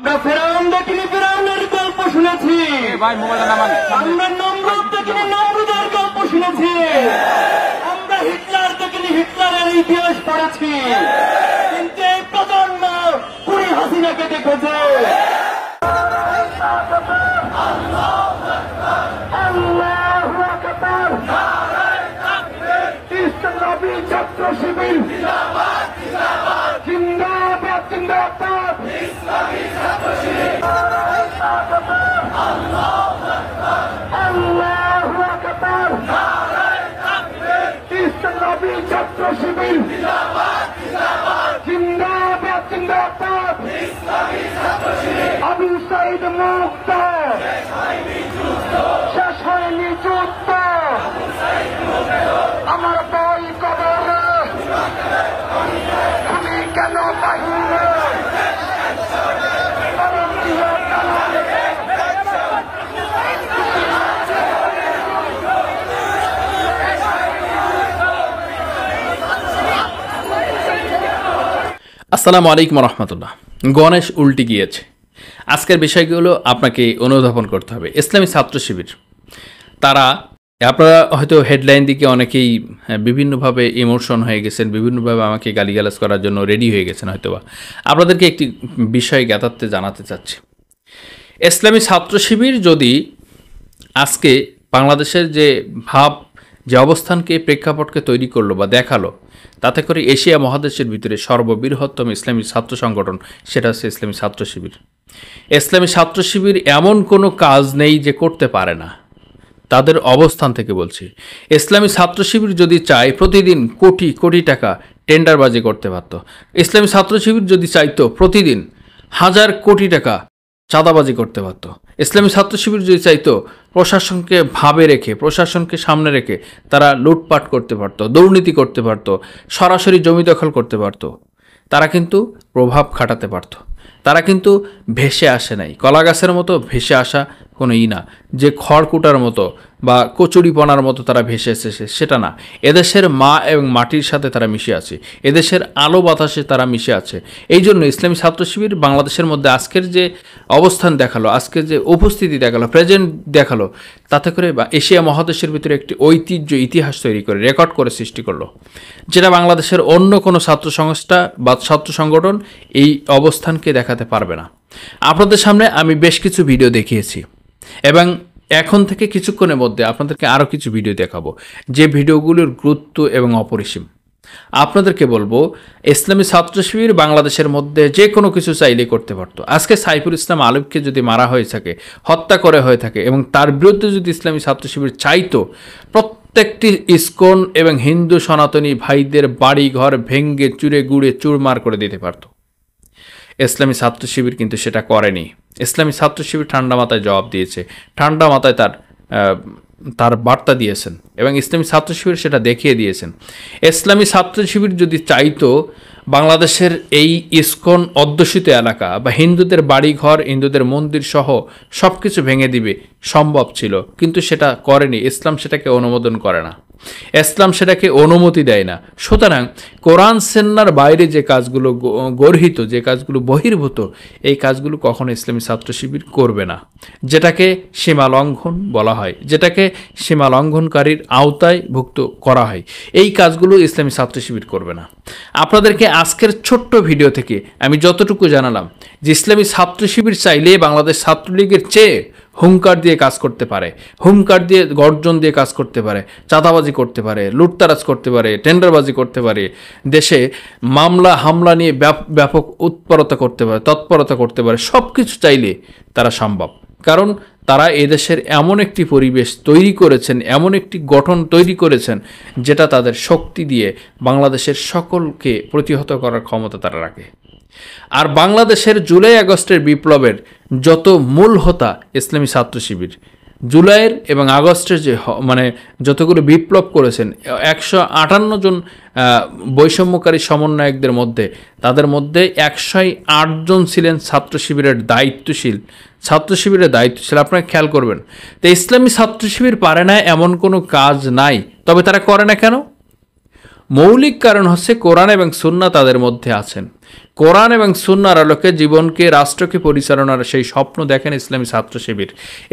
আমরা ফেরাউন দেখিনি ফেরাউনের গল্প শুনেছি আমরা নম্রত দেখিনি নম্রতার গল্প শুনেছি আমরা হিটলার দেখিনি হিটলারের ইতিহাস পড়েছি কিন্তু এই প্রজন্ম পুরি হাসিনাকে দেখেছে ছাত্র শিবির জিন্দাবাদ জিন্দাবাদ জিন্দাবাদ ছাত্র শিবির জিন্দাবাদ জিন্দাবাদ আবু সাইদ মুক্ত আমার বই কবর আমি কেন পাহি আসসালামু আলাইকুম রহমতুল্লাহ গণেশ উল্টি গিয়েছে আজকের বিষয়গুলো আপনাকে অনুধাবন করতে হবে ইসলামী ছাত্র শিবির তারা আপনারা হয়তো হেডলাইন দিকে অনেকেই হ্যাঁ, বিভিন্নভাবে ইমোশন হয়ে গেছেন বিভিন্নভাবে আমাকে গালিগালাজ করার জন্য রেডি হয়ে গেছেন হয়তোবা আপনাদেরকে একটি বিষয় জ্ঞাতার্থে জানাতে চাচ্ছি ইসলামী ছাত্র শিবির যদি আজকে বাংলাদেশের যে ভাব যে অবস্থানকে প্রেক্ষাপটকে তৈরি করলো বা দেখালো তাতে করে এশিয়া মহাদেশের ভিতরে সর্ববৃহত্তম ইসলামী ছাত্র সংগঠন সেটা হচ্ছে ইসলামী ছাত্র শিবির ইসলামী ছাত্র শিবির এমন কোনো কাজ নেই যে করতে পারে না তাদের অবস্থান থেকে বলছি ইসলামী ছাত্র শিবির যদি চায় প্রতিদিন কোটি কোটি টাকা টেন্ডারবাজি করতে পারত ইসলামী ছাত্র শিবির যদি চাইতো প্রতিদিন হাজার কোটি টাকা চাঁদাবাজি করতে পারত ইসলামী ছাত্র শিবির যদি চাইতো প্রশাসনকে ভাবে রেখে প্রশাসনকে সামনে রেখে তারা লুটপাট করতে পারত দুর্নীতি করতে পারত সরাসরি জমি দখল করতে পারত তারা কিন্তু প্রভাব খাটাতে পারত তারা কিন্তু ভেসে আসে নাই কলা গাছের মতো ভেসে আসা কোনো ই না যে খড়কুটার মতো বা কচুরিপনার মতো তারা ভেসে এসেছে সেটা না এদেশের মা এবং মাটির সাথে তারা মিশে আছে এদেশের আলো বাতাসে তারা মিশে আছে এই জন্য ইসলামী ছাত্র শিবির বাংলাদেশের মধ্যে আজকের যে অবস্থান দেখালো আজকের যে উপস্থিতি দেখালো প্রেজেন্ট দেখালো তাতে করে বা এশিয়া মহাদেশের ভিতরে একটি ঐতিহ্য ইতিহাস তৈরি করে রেকর্ড করে সৃষ্টি করলো যেটা বাংলাদেশের অন্য কোনো ছাত্র সংস্থা বা ছাত্র সংগঠন এই অবস্থানকে দেখাতে পারবে না আপনাদের সামনে আমি বেশ কিছু ভিডিও দেখিয়েছি এবং এখন থেকে কিছুক্ষণের মধ্যে আপনাদেরকে আরও কিছু ভিডিও দেখাবো যে ভিডিওগুলোর গুরুত্ব এবং অপরিসীম আপনাদেরকে বলবো ইসলামী ছাত্র শিবির বাংলাদেশের মধ্যে যে কোনো কিছু চাইলে করতে পারত আজকে সাইফুল ইসলাম আলিফকে যদি মারা হয়ে থাকে হত্যা করে হয়ে থাকে এবং তার বিরুদ্ধে যদি ইসলামী ছাত্র শিবির চাইতো প্রত্যেকটি ইস্কন এবং হিন্দু সনাতনী ভাইদের বাড়ি ঘর ভেঙ্গে চুরে গুড়ে চুরমার করে দিতে পারতো ইসলামী ছাত্র শিবির কিন্তু সেটা করেনি ইসলামী ছাত্র শিবির ঠান্ডা মাথায় জবাব দিয়েছে ঠান্ডা মাথায় তার তার বার্তা দিয়েছেন এবং ইসলামী ছাত্র শিবির সেটা দেখিয়ে দিয়েছেন ইসলামী ছাত্র শিবির যদি চাইতো বাংলাদেশের এই ইস্কন অধ্যুষিত এলাকা বা হিন্দুদের বাড়িঘর হিন্দুদের মন্দির সহ সব কিছু ভেঙে দিবে সম্ভব ছিল কিন্তু সেটা করেনি ইসলাম সেটাকে অনুমোদন করে না ইসলাম সেটাকে অনুমতি দেয় না সুতরাং কোরআন সেন্নার বাইরে যে কাজগুলো গর্হিত যে কাজগুলো বহির্ভূত এই কাজগুলো কখনো ইসলামী ছাত্র শিবির করবে না যেটাকে সীমা লঙ্ঘন বলা হয় যেটাকে সীমা লঙ্ঘনকারীর আওতায় ভুক্ত করা হয় এই কাজগুলো ইসলামী ছাত্র শিবির করবে না আপনাদেরকে আজকের ছোট্ট ভিডিও থেকে আমি যতটুকু জানালাম যে ইসলামী ছাত্র শিবির চাইলে বাংলাদেশ ছাত্রলীগের চেয়ে হুঙ্কার দিয়ে কাজ করতে পারে হুঙ্কার দিয়ে গর্জন দিয়ে কাজ করতে পারে চাঁদাবাজি করতে পারে লুটতারাজ করতে পারে টেন্ডারবাজি করতে পারে দেশে মামলা হামলা নিয়ে ব্যাপক উৎপরতা করতে পারে তৎপরতা করতে পারে সব কিছু চাইলে তারা সম্ভব কারণ তারা এদেশের এমন একটি পরিবেশ তৈরি করেছেন এমন একটি গঠন তৈরি করেছেন যেটা তাদের শক্তি দিয়ে বাংলাদেশের সকলকে প্রতিহত করার ক্ষমতা তারা রাখে আর বাংলাদেশের জুলাই আগস্টের বিপ্লবের যত মূল হতা ইসলামী ছাত্র শিবির জুলাইয়ের এবং আগস্টের যে মানে যতগুলো বিপ্লব করেছেন একশো আটান্ন জন বৈষম্যকারী সমন্বয়কদের মধ্যে তাদের মধ্যে একশোই আটজন ছিলেন ছাত্র শিবিরের দায়িত্বশীল ছাত্র শিবিরের দায়িত্বশীল আপনারা খেয়াল করবেন তো ইসলামী ছাত্র শিবির পারে না এমন কোনো কাজ নাই তবে তারা করে না কেন মৌলিক কারণ হচ্ছে কোরআন এবং সুন্না তাদের মধ্যে আছেন কোরআন এবং সুন্নার আলোকে জীবনকে রাষ্ট্রকে পরিচালনার সেই স্বপ্ন দেখেন ইসলামী ছাত্র শিবির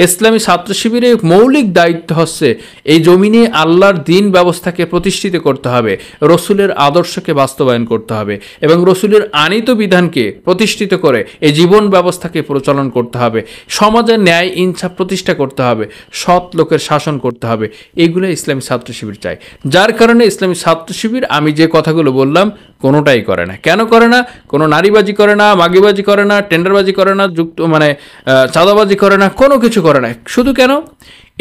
ইসলামী ছাত্র শিবিরের মৌলিক দায়িত্ব হচ্ছে এই জমিনে আল্লাহর দিন ব্যবস্থাকে প্রতিষ্ঠিত করতে হবে রসুলের আদর্শকে বাস্তবায়ন করতে হবে এবং রসুলের আনিত বিধানকে প্রতিষ্ঠিত করে এই জীবন ব্যবস্থাকে প্রচলন করতে হবে সমাজের ন্যায় ইনসাফ প্রতিষ্ঠা করতে হবে সৎ লোকের শাসন করতে হবে এগুলো ইসলামী ছাত্র শিবির চায় যার কারণে ইসলামী ছাত্র শিবির আমি যে কথাগুলো বললাম কোনোটাই করে না কেন করে না কোনো নারীবাজি করে না মাগিবাজি করে না টেন্ডারবাজি করে না যুক্ত মানে চাঁদাবাজি করে না কোনো কিছু করে না শুধু কেন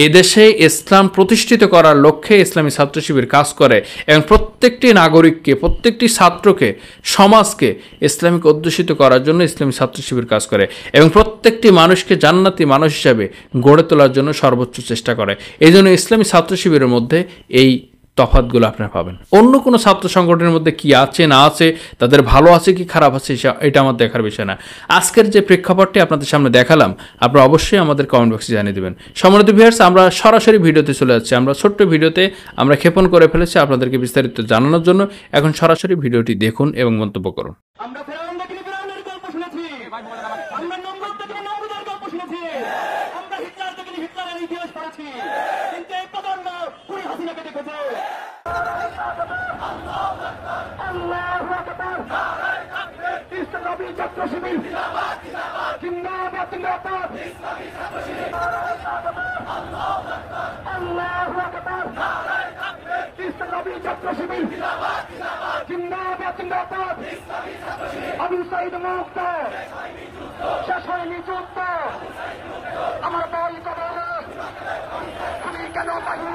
এদেশে ইসলাম প্রতিষ্ঠিত করার লক্ষ্যে ইসলামী ছাত্র শিবির কাজ করে এবং প্রত্যেকটি নাগরিককে প্রত্যেকটি ছাত্রকে সমাজকে ইসলামিক অধ্যুষিত করার জন্য ইসলামী ছাত্র শিবির কাজ করে এবং প্রত্যেকটি মানুষকে জান্নাতি মানুষ হিসাবে গড়ে তোলার জন্য সর্বোচ্চ চেষ্টা করে এই জন্য ইসলামী ছাত্র শিবিরের মধ্যে এই তফাতগুলো আপনারা পাবেন অন্য কোনো ছাত্র সংগঠনের মধ্যে কি আছে না আছে তাদের ভালো আছে কি খারাপ আছে এটা আমার দেখার বিষয় না আজকের যে প্রেক্ষাপটটি আপনাদের সামনে দেখালাম আপনারা অবশ্যই আমাদের কমেন্ট বক্সে জানিয়ে দেবেন সম্মানিত ভিউয়ার্স আমরা সরাসরি ভিডিওতে চলে যাচ্ছি আমরা ছোট্ট ভিডিওতে আমরা ক্ষেপণ করে ফেলেছি আপনাদেরকে বিস্তারিত জানানোর জন্য এখন সরাসরি ভিডিওটি দেখুন এবং মন্তব্য করুন ছাত্র শিবির জিন্দাবাদ জিন্দাবাদ আল্লাহ ইসলামী ছাত্র শিবির জিন্দাবাদ জিন্দাবাদ আবু আমার বল কবে কেন বাহিনী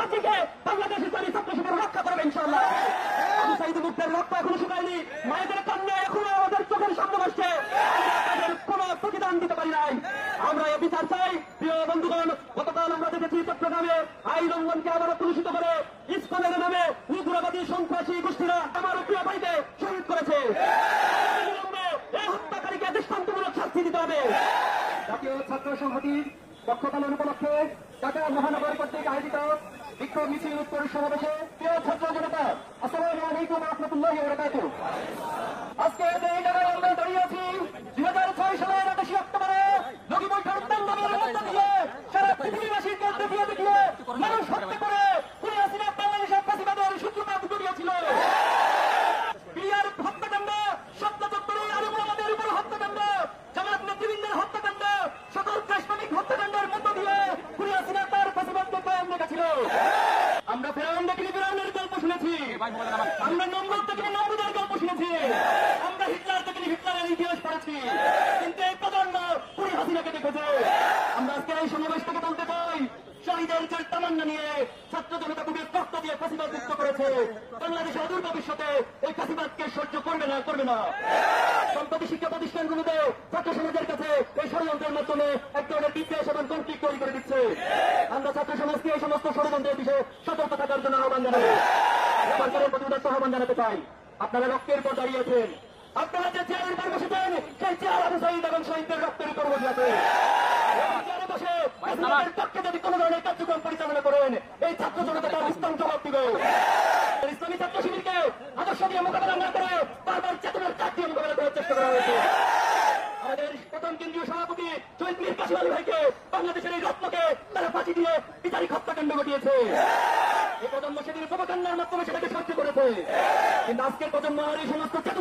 মাসিকে বাংলাদেশি তৈরি ছাত্র শিবির রক্ষা করবে ইনশাল্লাহ আবু সাইদ মুক্তের রক্ত এখনো শুকায়নি মায়েদের কান্না এখনো আমাদের চোখের সামনে বসছে তাদের কোনো প্রতিদান দিতে পারি নাই আমরা এ বিচার চাই প্রিয় বন্ধুগণ গতকাল আমরা দেখেছি চট্টগ্রামে আইন অঙ্গনকে আবারও কলুষিত করে ইসকনের নামে উগ্রবাদী সন্ত্রাসী গোষ্ঠীরা আমার প্রিয় ভাইকে শহীদ করেছে এই হত্যাকারীকে দৃষ্টান্তমূলক শাস্তি দিতে হবে জাতীয় ছাত্র সংহতির পক্ষপালন উপলক্ষে ঢাকা মহানগর কর্তৃক আয়োজিত বিক্ষোভ মিছিল সমাবেশে প্রিয় ছাত্র জনতা আসসালামু আলাইকুম রহমতুল্লাহ বরকাত আজকে এই জায়গায় আমরা দাঁড়িয়ে আছি দিয়ে সারা পৃথিবীবাসীর দিয়ে মানুষ হত্যা করে বুঝে আমরা আজকে এই সমাবেশ থেকে বলতে চাই শহীদের যে তামান্না নিয়ে ছাত্র জনতা খুবই তত্ত্ব দিয়ে ফাঁসিবাদ যুক্ত করেছে বাংলাদেশ অদূর ভবিষ্যতে এই ফাঁসিবাদকে সহ্য করবে না করবে না সম্প্রতি শিক্ষা প্রতিষ্ঠানগুলোতে ছাত্র সমাজের কাছে এই ষড়যন্ত্রের মাধ্যমে এক ধরনের বিদ্বেষ এবং কনফ্লিক্ট তৈরি করে দিচ্ছে আমরা ছাত্র সমাজকে এই সমস্ত ষড়যন্ত্রের বিষয়ে সতর্ক থাকার জন্য আহ্বান জানাবো সরকারের প্রতি আহ্বান জানাতে চাই আপনারা রক্তের পর দাঁড়িয়েছেন আপনারা যে চেয়ারের উপর বসেছেন সেই চেয়ার আবু সাইদ এবং শহীদদের রক্তের উপর বসে আছে পক্ষে যদি কোনো ধরনের কার্যক্রম পরিচালনা করেন এই ছাত্র জনতা তার ইসলাম জবাব দিবে ইসলামী ছাত্র শিবিরকে আদর্শ দিয়ে মোকাবেলা না করে বারবার চেতনার চাপ দিয়ে মোকাবেলা করার চেষ্টা করা হয়েছে আমাদের প্রথম কেন্দ্রীয় সভাপতি শহীদ মীর কাশিম আলী ভাইকে বাংলাদেশের এই রত্নকে তারা ফাঁসি দিয়ে বিচারিক হত্যাকাণ্ড ঘটিয়েছে এই প্রজন্ম সেদিন উপকান্নার মাধ্যমে সেটাকে সাহায্য করেছে কিন্তু আজকের প্রজন্ম আর এই সমস্ত